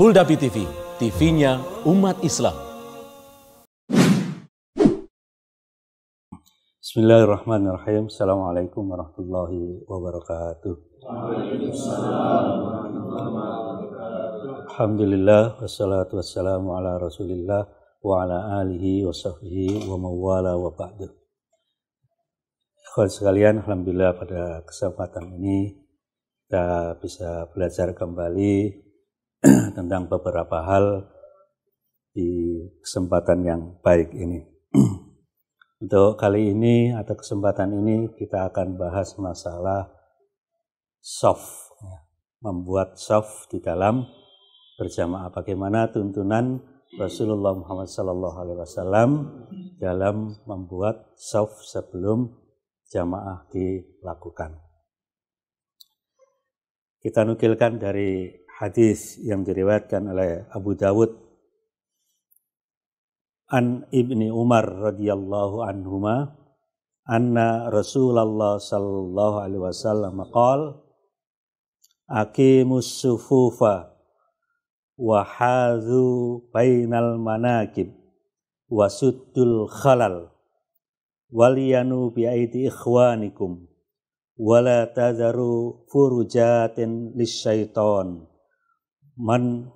Pulda TV, TV-nya umat Islam. Bismillahirrahmanirrahim. Assalamualaikum warahmatullahi wabarakatuh. Alhamdulillah wassalatu wassalamu ala Rasulillah wa ala alihi wa sahbihi wa mawala wa ba'du. sekalian, alhamdulillah pada kesempatan ini kita bisa belajar kembali tentang beberapa hal di kesempatan yang baik ini. Untuk kali ini atau kesempatan ini kita akan bahas masalah soft, ya. membuat soft di dalam berjamaah. Bagaimana tuntunan Rasulullah Muhammad SAW dalam membuat soft sebelum jamaah dilakukan. Kita nukilkan dari hadis yang diriwayatkan oleh Abu Dawud an ibni Umar radhiyallahu anhuma anna Rasulullah sallallahu alaihi wasallam qaal aqimus sufufa wa hazu bainal manakib wasuddul khalal waliyanu bi aidi ikhwanikum wala tazaru furujatin lisyaiton man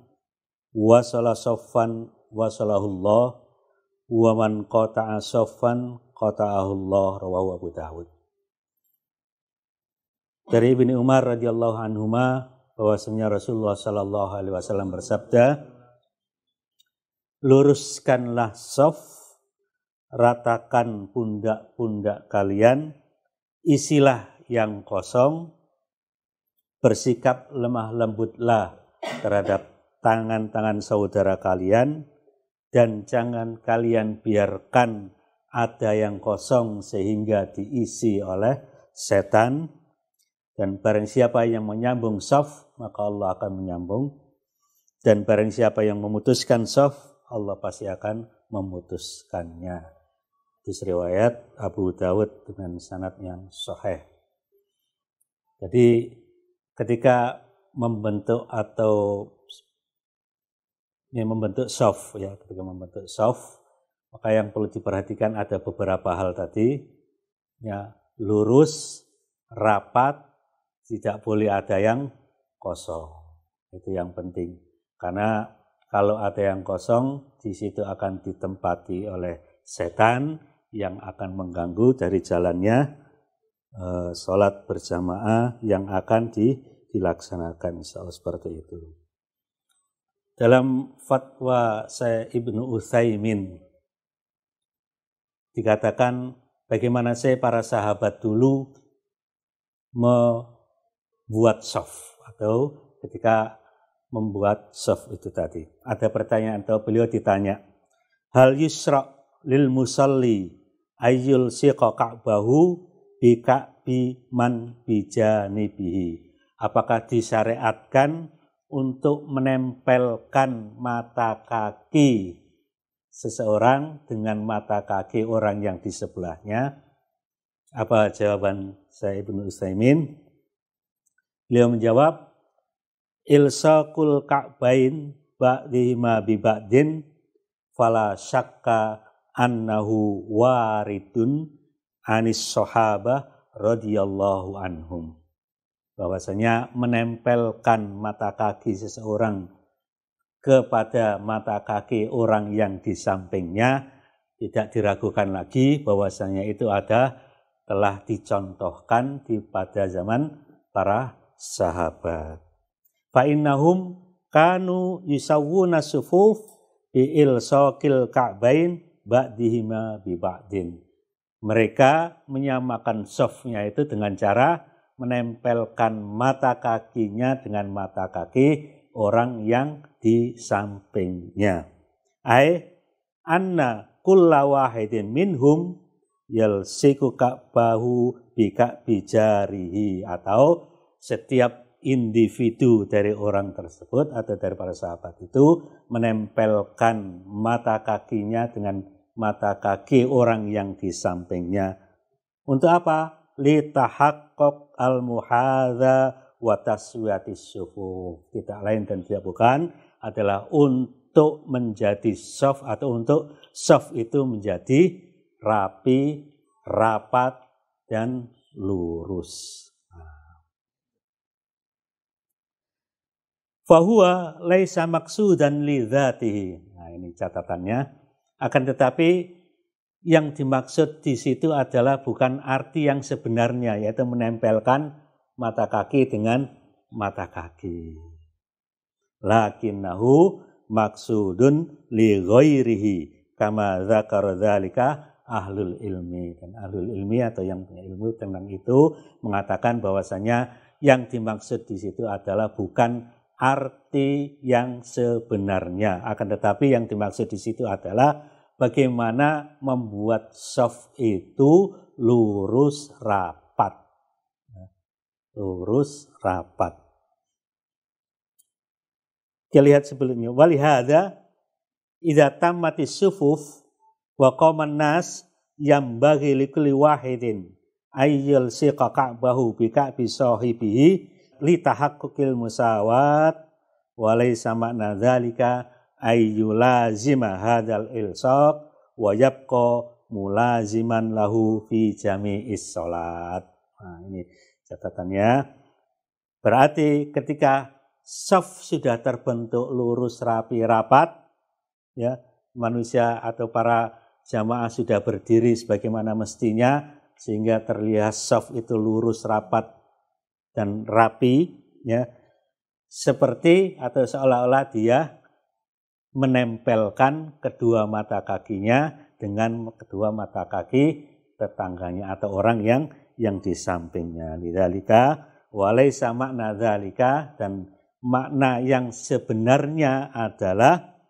wasala soffan wasalahullah wa man qata'a soffan qata'ahullah rawahu Abu Dawud dari Ibnu Umar radhiyallahu anhuma bahwasanya Rasulullah sallallahu alaihi wasallam bersabda luruskanlah sof ratakan pundak-pundak kalian isilah yang kosong bersikap lemah lembutlah terhadap tangan-tangan saudara kalian dan jangan kalian biarkan ada yang kosong sehingga diisi oleh setan dan barang siapa yang menyambung saf maka Allah akan menyambung dan barang siapa yang memutuskan saf Allah pasti akan memutuskannya disriwayat Abu Dawud dengan sanad yang sahih jadi ketika membentuk atau ya, membentuk soft ya ketika membentuk soft maka yang perlu diperhatikan ada beberapa hal tadi ya lurus rapat tidak boleh ada yang kosong itu yang penting karena kalau ada yang kosong di situ akan ditempati oleh setan yang akan mengganggu dari jalannya eh, sholat berjamaah yang akan di dilaksanakan insya Allah seperti itu. Dalam fatwa saya Ibnu Utsaimin dikatakan bagaimana saya para sahabat dulu membuat soft atau ketika membuat soft itu tadi. Ada pertanyaan atau beliau ditanya, hal yusra lil musalli ayyul siqa ka'bahu bi ka'bi man bijanibihi apakah disyariatkan untuk menempelkan mata kaki seseorang dengan mata kaki orang yang di sebelahnya? Apa jawaban saya Ibnu Utsaimin? Beliau menjawab, Ilsaqul ka'bain ba'dihima bi ba'din fala syakka annahu waridun anis sahabah radhiyallahu anhum bahwasanya menempelkan mata kaki seseorang kepada mata kaki orang yang di sampingnya tidak diragukan lagi bahwasanya itu ada telah dicontohkan di pada zaman para sahabat. Fa'innahum kanu yusawwuna sufuf bi ilsaqil ka'bain ba'dihima bi ba'din. Mereka menyamakan sofnya itu dengan cara menempelkan mata kakinya dengan mata kaki orang yang di sampingnya. Ai anna kulla wahidin minhum yalsiku ka'bahu bika bijarihi atau setiap individu dari orang tersebut atau dari para sahabat itu menempelkan mata kakinya dengan mata kaki orang yang di sampingnya. Untuk apa? tahakkok al muhadza wa taswiyatis sufu. Tidak lain dan tidak bukan adalah untuk menjadi soft atau untuk soft itu menjadi rapi, rapat, dan lurus. Nah. Fahuwa laisa maksudan li Nah ini catatannya. Akan tetapi yang dimaksud di situ adalah bukan arti yang sebenarnya, yaitu menempelkan mata kaki dengan mata kaki. Lakinahu maksudun li ghairihi kama zakar dzalika ahlul ilmi dan ahlul ilmi atau yang punya ilmu tentang itu mengatakan bahwasanya yang dimaksud di situ adalah bukan arti yang sebenarnya akan tetapi yang dimaksud di situ adalah bagaimana membuat soft itu lurus rapat. Lurus rapat. Kita lihat sebelumnya. Walihada idha tamati sufuf wa qaman nas yang bagi likuli wahidin ayyul siqa ka'bahu bi ka'bi sahibihi li tahakkukil musawat walaysa makna dhalika ayyulazima hadal ilsaq wa yabqa mulaziman lahu fi jami'is sholat. Nah, ini catatannya. Berarti ketika soft sudah terbentuk lurus rapi rapat ya, manusia atau para jamaah sudah berdiri sebagaimana mestinya sehingga terlihat soft itu lurus rapat dan rapi ya seperti atau seolah-olah dia menempelkan kedua mata kakinya dengan kedua mata kaki tetangganya atau orang yang yang di sampingnya. Lidalika walai sama nadalika dan makna yang sebenarnya adalah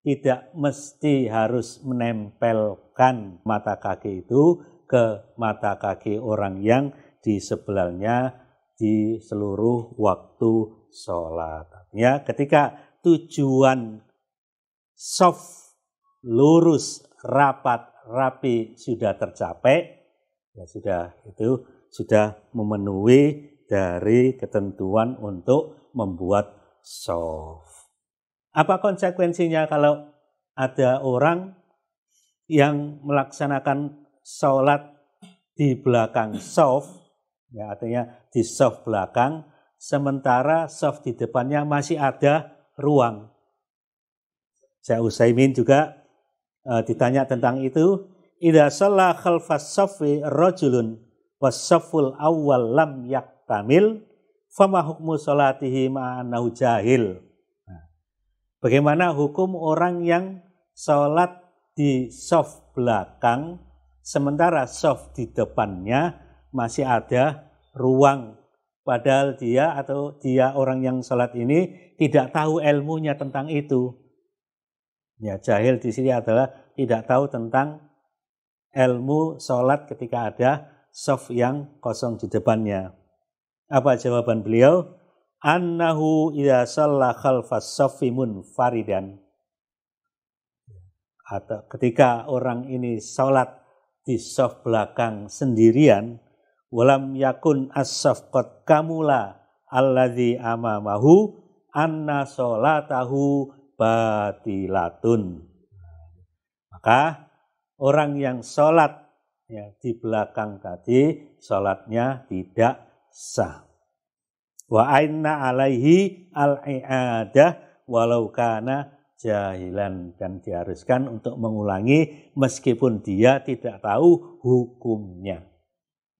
tidak mesti harus menempelkan mata kaki itu ke mata kaki orang yang di sebelahnya di seluruh waktu sholat. Ya, ketika tujuan soft, lurus, rapat, rapi sudah tercapai, ya sudah itu sudah memenuhi dari ketentuan untuk membuat soft. Apa konsekuensinya kalau ada orang yang melaksanakan sholat di belakang soft, ya artinya di soft belakang, sementara soft di depannya masih ada ruang. Syekh Utsaimin juga uh, ditanya tentang itu, Ida sholah khalfas rojulun rajulun shaful awal lam yaktamil fama hukmu sholatihi ma'anahu jahil." Nah, bagaimana hukum orang yang sholat di soft belakang sementara soft di depannya masih ada ruang padahal dia atau dia orang yang sholat ini tidak tahu ilmunya tentang itu Ya, jahil di sini adalah tidak tahu tentang ilmu sholat ketika ada sof yang kosong di depannya. Apa jawaban beliau? Annahu idza shalla khalfas saffi faridan. Atau ketika orang ini sholat di sof belakang sendirian, walam yakun as sof kot kamula alladhi amamahu anna sholatahu batilatun. Maka orang yang sholat ya, di belakang tadi sholatnya tidak sah. Wa aina alaihi al-i'adah walau kana jahilan dan diharuskan untuk mengulangi meskipun dia tidak tahu hukumnya.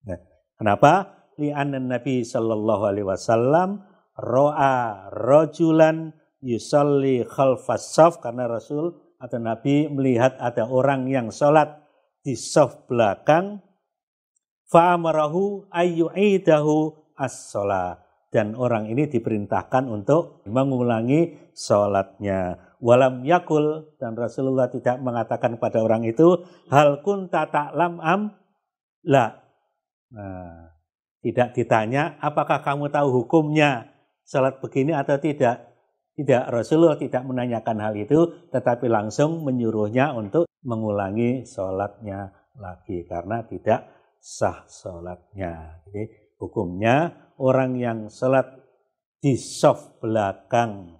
Nah, kenapa? Li'anna Nabi sallallahu alaihi wasallam ro'a rojulan yusalli khalfas saf karena Rasul atau Nabi melihat ada orang yang sholat di saf belakang fa'amarahu ayyu'idahu as -sholah. dan orang ini diperintahkan untuk mengulangi sholatnya. Walam yakul dan Rasulullah tidak mengatakan pada orang itu hal kun tata am la. Nah, tidak ditanya apakah kamu tahu hukumnya sholat begini atau tidak tidak, Rasulullah tidak menanyakan hal itu, tetapi langsung menyuruhnya untuk mengulangi sholatnya lagi karena tidak sah sholatnya. Jadi hukumnya orang yang sholat di soft belakang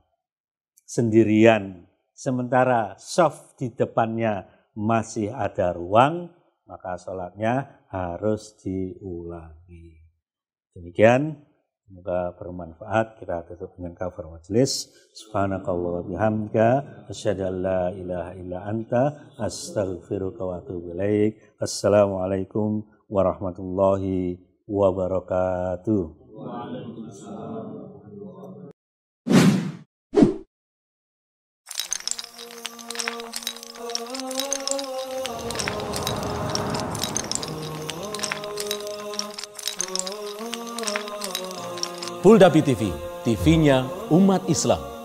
sendirian, sementara soft di depannya masih ada ruang, maka sholatnya harus diulangi. Demikian Semoga bermanfaat. Kita tutup dengan cover majelis. Subhanakallah bihamdika. Asyadu an la ilaha illa anta. Astaghfiruka wa atubu ilaik. Assalamualaikum warahmatullahi wabarakatuh. Waalaikumsalam. Hulda BTV, TV-nya umat Islam.